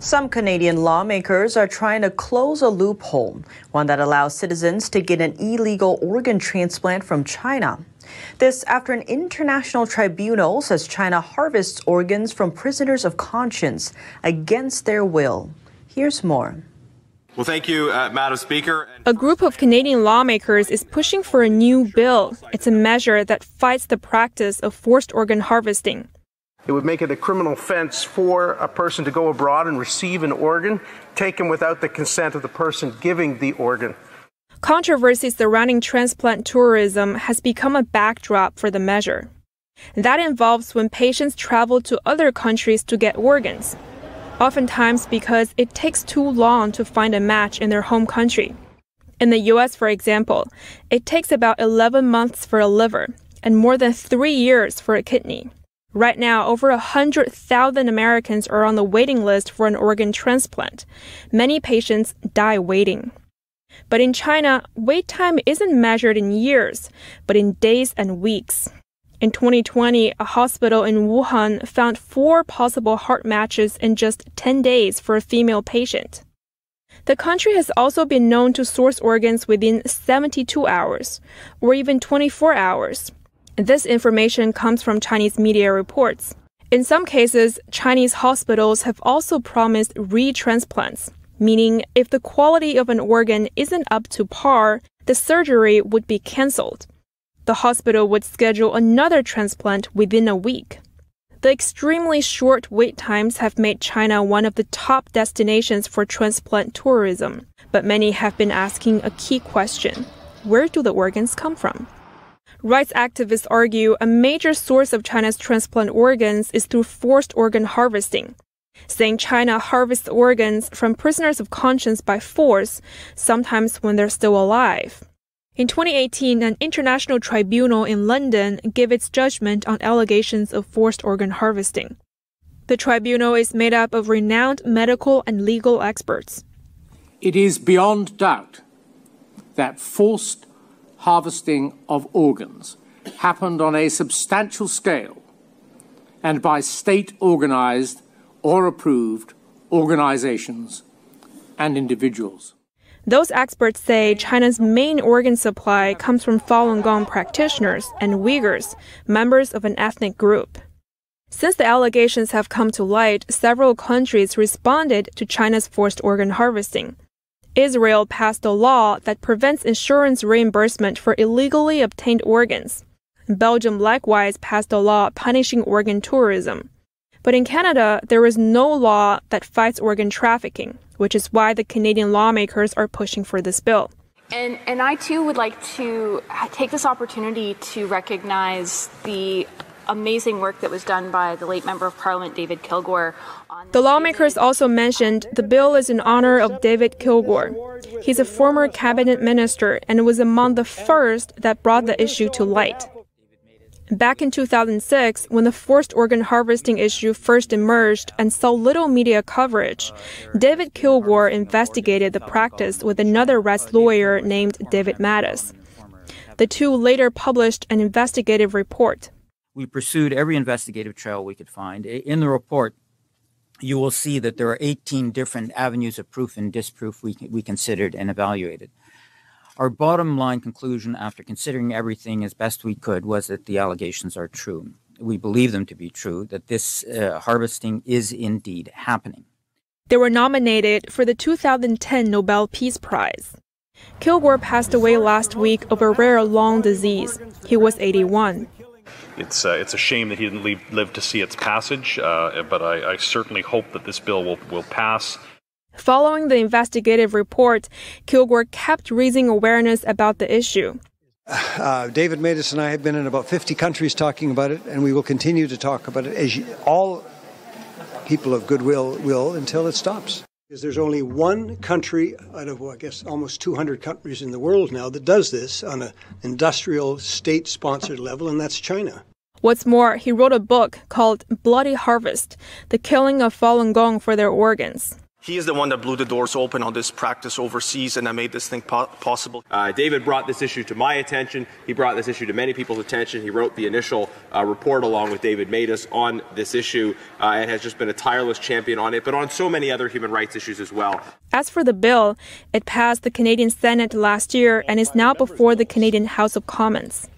Some Canadian lawmakers are trying to close a loophole, one that allows citizens to get an illegal organ transplant from China. This after an international tribunal says China harvests organs from prisoners of conscience against their will. Here's more. Well, thank you, uh, Madam Speaker. A group of Canadian lawmakers is pushing for a new bill. It's a measure that fights the practice of forced organ harvesting. It would make it a criminal offense for a person to go abroad and receive an organ taken without the consent of the person giving the organ. Controversy surrounding transplant tourism has become a backdrop for the measure. That involves when patients travel to other countries to get organs, oftentimes because it takes too long to find a match in their home country. In the US, for example, it takes about 11 months for a liver and more than three years for a kidney. Right now, over 100,000 Americans are on the waiting list for an organ transplant. Many patients die waiting. But in China, wait time isn't measured in years, but in days and weeks. In 2020, a hospital in Wuhan found four possible heart matches in just 10 days for a female patient. The country has also been known to source organs within 72 hours, or even 24 hours, this information comes from Chinese media reports. In some cases, Chinese hospitals have also promised retransplants, meaning if the quality of an organ isn't up to par, the surgery would be canceled. The hospital would schedule another transplant within a week. The extremely short wait times have made China one of the top destinations for transplant tourism, but many have been asking a key question where do the organs come from? Rights activists argue a major source of China's transplant organs is through forced organ harvesting, saying China harvests organs from prisoners of conscience by force, sometimes when they're still alive. In 2018, an international tribunal in London gave its judgment on allegations of forced organ harvesting. The tribunal is made up of renowned medical and legal experts. It is beyond doubt that forced harvesting of organs happened on a substantial scale and by state organized or approved organizations and individuals. Those experts say China's main organ supply comes from Falun Gong practitioners and Uyghurs, members of an ethnic group. Since the allegations have come to light, several countries responded to China's forced organ harvesting. Israel passed a law that prevents insurance reimbursement for illegally obtained organs. Belgium likewise passed a law punishing organ tourism. But in Canada, there is no law that fights organ trafficking, which is why the Canadian lawmakers are pushing for this bill. And, and I too would like to take this opportunity to recognize the amazing work that was done by the late Member of Parliament David Kilgore. the lawmakers also mentioned the bill is in honor of David Kilgore. He's a former cabinet minister and was among the first that brought the issue to light. Back in 2006, when the forced organ harvesting issue first emerged and saw little media coverage, David Kilgore investigated the practice with another Reds lawyer named David Mattis. The two later published an investigative report. We pursued every investigative trail we could find. In the report, you will see that there are 18 different avenues of proof and disproof we, we considered and evaluated. Our bottom line conclusion, after considering everything as best we could, was that the allegations are true. We believe them to be true, that this uh, harvesting is indeed happening. They were nominated for the 2010 Nobel Peace Prize. Kilgore passed away last week of a rare lung disease. He was 81. It's, uh, it's a shame that he didn't leave, live to see its passage, uh, but I, I certainly hope that this bill will, will pass. Following the investigative report, Kilgore kept raising awareness about the issue. Uh, David Matus and I have been in about 50 countries talking about it, and we will continue to talk about it as you, all people of goodwill will until it stops. Because there's only one country out of, well, I guess, almost 200 countries in the world now that does this on an industrial state sponsored level, and that's China. What's more, he wrote a book called Bloody Harvest The Killing of Falun Gong for Their Organs. He is the one that blew the doors open on this practice overseas and that made this thing po possible. Uh, David brought this issue to my attention. He brought this issue to many people's attention. He wrote the initial uh, report along with David Matus on this issue uh, and has just been a tireless champion on it, but on so many other human rights issues as well. As for the bill, it passed the Canadian Senate last year and is now before the Canadian House of Commons.